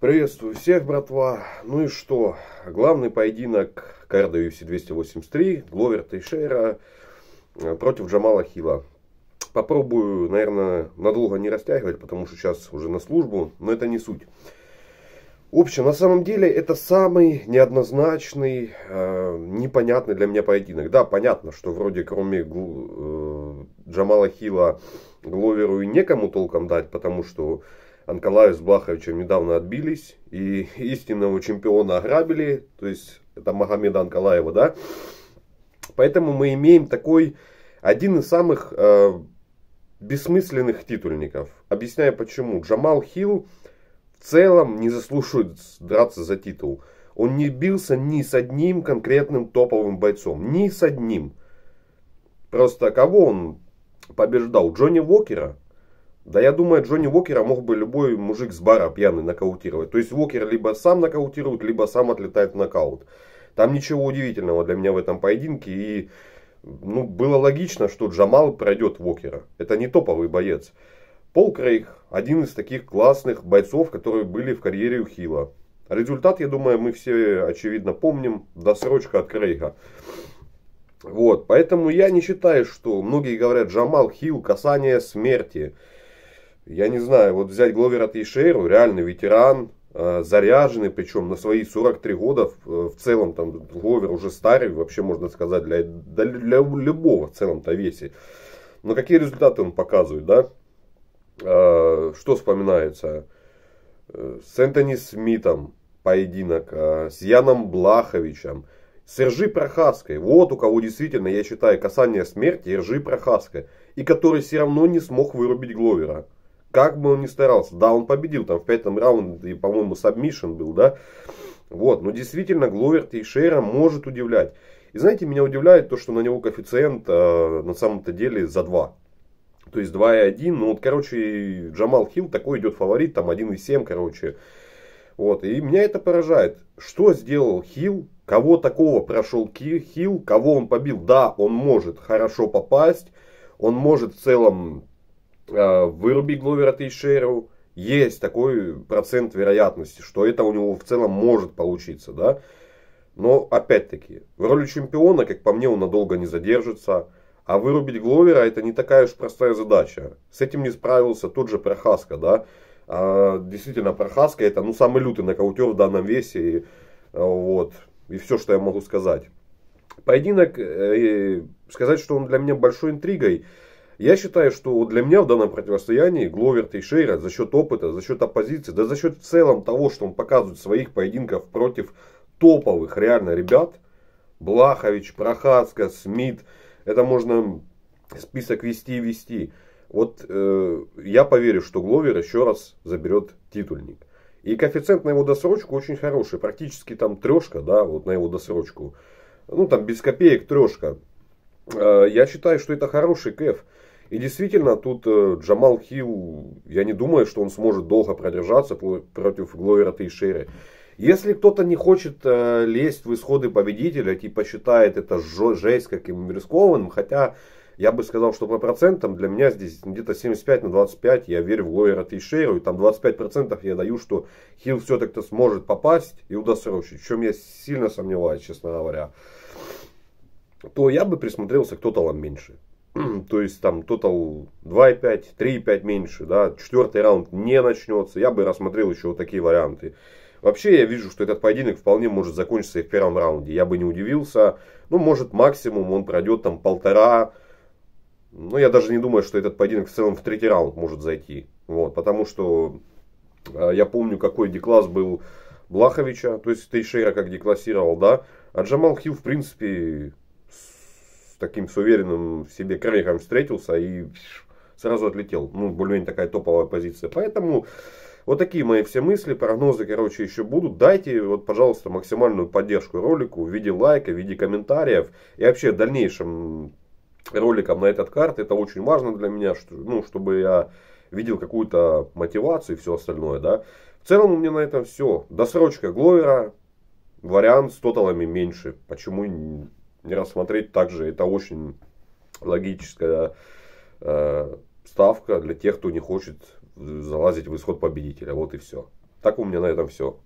Приветствую всех, братва. Ну и что? Главный поединок карда UFC 283, Гловер Тейшера э, против Джамала Хила. Попробую, наверное, надолго не растягивать, потому что сейчас уже на службу, но это не суть. В общем, на самом деле это самый неоднозначный, э, непонятный для меня поединок. Да, понятно, что вроде кроме э, Джамала Хила Гловеру и некому толком дать, потому что Анкалая с Блаховичем недавно отбились, и истинного чемпиона ограбили, то есть это Магомеда Анкалаева, да. Поэтому мы имеем такой один из самых э, бессмысленных титульников. Объясняю почему. Джамал Хилл в целом не заслуживает драться за титул. Он не бился ни с одним конкретным топовым бойцом. Ни с одним. Просто кого он побеждал? Джонни Уокера? Да я думаю, Джонни Уокера мог бы любой мужик с бара пьяный нокаутировать. То есть Уокер либо сам нокаутирует, либо сам отлетает в нокаут. Там ничего удивительного для меня в этом поединке. И ну, было логично, что Джамал пройдет Уокера. Это не топовый боец. Пол Крейг – один из таких классных бойцов, которые были в карьере у Хила. Результат, я думаю, мы все, очевидно, помним. Досрочка от Крейга. Вот, поэтому я не считаю, что многие говорят Джамал, Хил, касание смерти – я не знаю, вот взять Гловера Тейшейру, реальный ветеран, э, заряженный, причем на свои 43 года, э, в целом там Гловер уже старый, вообще можно сказать, для, для любого в целом-то весе. Но какие результаты он показывает, да? Э, что вспоминается? С Энтони Смитом поединок, с Яном Блаховичем, с Иржи Прохаской. Вот у кого действительно, я считаю, касание смерти Иржи Прохаской. И который все равно не смог вырубить Гловера как бы он ни старался. Да, он победил там в пятом раунде, по-моему, сабмишен был, да. Вот, но действительно Гловер Тейшера может удивлять. И знаете, меня удивляет то, что на него коэффициент э, на самом-то деле за 2. То есть 2,1. Ну вот, короче, Джамал Хилл такой идет фаворит, там 1,7, короче. Вот, и меня это поражает. Что сделал Хилл? Кого такого прошел Хилл? Кого он побил? Да, он может хорошо попасть. Он может в целом а, выруби Гловера Тейшеру, есть такой процент вероятности, что это у него в целом может получиться, да. Но опять-таки, в роли чемпиона, как по мне, он надолго не задержится. А вырубить Гловера это не такая уж простая задача. С этим не справился тот же Прохаска, да. А, действительно, Прохаска это ну, самый лютый нокаутер в данном весе. И, а, вот, и все, что я могу сказать. Поединок, э, сказать, что он для меня большой интригой, я считаю, что для меня в данном противостоянии Гловер Тейшейра за счет опыта, за счет оппозиции, да за счет в целом того, что он показывает своих поединков против топовых реально ребят, Блахович, Прохацка, Смит, это можно список вести и вести. Вот э, я поверю, что Гловер еще раз заберет титульник. И коэффициент на его досрочку очень хороший. Практически там трешка, да, вот на его досрочку. Ну, там без копеек трешка. Э, я считаю, что это хороший кэф. И действительно, тут э, Джамал Хилл, я не думаю, что он сможет долго продержаться против Гловера Тейшеры. Если кто-то не хочет э, лезть в исходы победителя, типа считает это жесть каким рискованным, хотя я бы сказал, что по процентам для меня здесь где-то 75 на 25, я верю в Гловера Тейшеру, и там 25% я даю, что Хилл все-таки сможет попасть и удосрочить, в чем я сильно сомневаюсь, честно говоря, то я бы присмотрелся кто-то тоталам меньше то есть там тотал 2,5, 3,5 меньше, да, четвертый раунд не начнется, я бы рассмотрел еще вот такие варианты. Вообще я вижу, что этот поединок вполне может закончиться и в первом раунде, я бы не удивился, ну может максимум он пройдет там полтора, ну я даже не думаю, что этот поединок в целом в третий раунд может зайти, вот, потому что а, я помню, какой декласс был Блаховича, то есть Тейшера как деклассировал, да, а Джамал Хилл, в принципе, таким с уверенным в себе кроликом встретился и сразу отлетел. Ну, более-менее такая топовая позиция. Поэтому вот такие мои все мысли, прогнозы, короче, еще будут. Дайте, вот, пожалуйста, максимальную поддержку ролику в виде лайка, в виде комментариев и вообще в дальнейшем роликом на этот карт. Это очень важно для меня, что, ну, чтобы я видел какую-то мотивацию и все остальное, да. В целом у меня на этом все. Досрочка Гловера, вариант с тоталами меньше. Почему не рассмотреть также. Это очень логическая э, ставка для тех, кто не хочет залазить в исход победителя. Вот и все. Так у меня на этом все.